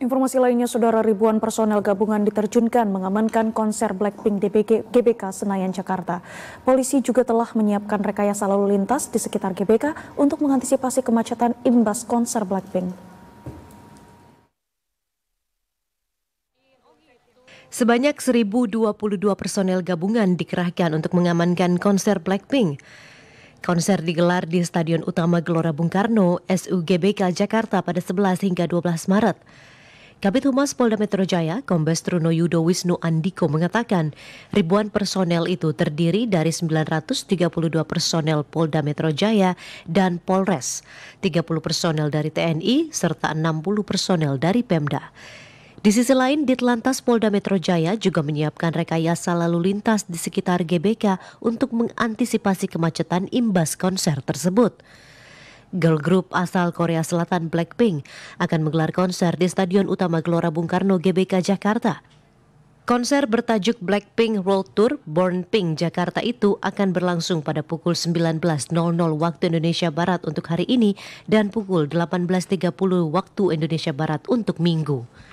Informasi lainnya, saudara ribuan personel gabungan diterjunkan mengamankan konser Blackpink di GBK Senayan, Jakarta. Polisi juga telah menyiapkan rekayasa lalu lintas di sekitar GBK untuk mengantisipasi kemacetan imbas konser Blackpink. Sebanyak 1.022 personel gabungan dikerahkan untuk mengamankan konser Blackpink. Konser digelar di Stadion Utama Gelora Bung Karno, SUGBK Jakarta pada 11 hingga 12 Maret. Kabit Humas Polda Metro Jaya, Kombes Truno Yudo Wisnu Andiko mengatakan, ribuan personel itu terdiri dari 932 personel Polda Metro Jaya dan Polres, 30 personel dari TNI, serta 60 personel dari Pemda. Di sisi lain, Ditlantas Polda Metro Jaya juga menyiapkan rekayasa lalu lintas di sekitar GBK untuk mengantisipasi kemacetan imbas konser tersebut. Girl group asal Korea Selatan Blackpink akan menggelar konser di Stadion Utama Gelora Bung Karno GBK Jakarta. Konser bertajuk Blackpink World Tour Born Pink Jakarta itu akan berlangsung pada pukul 19.00 waktu Indonesia Barat untuk hari ini dan pukul 18.30 waktu Indonesia Barat untuk minggu.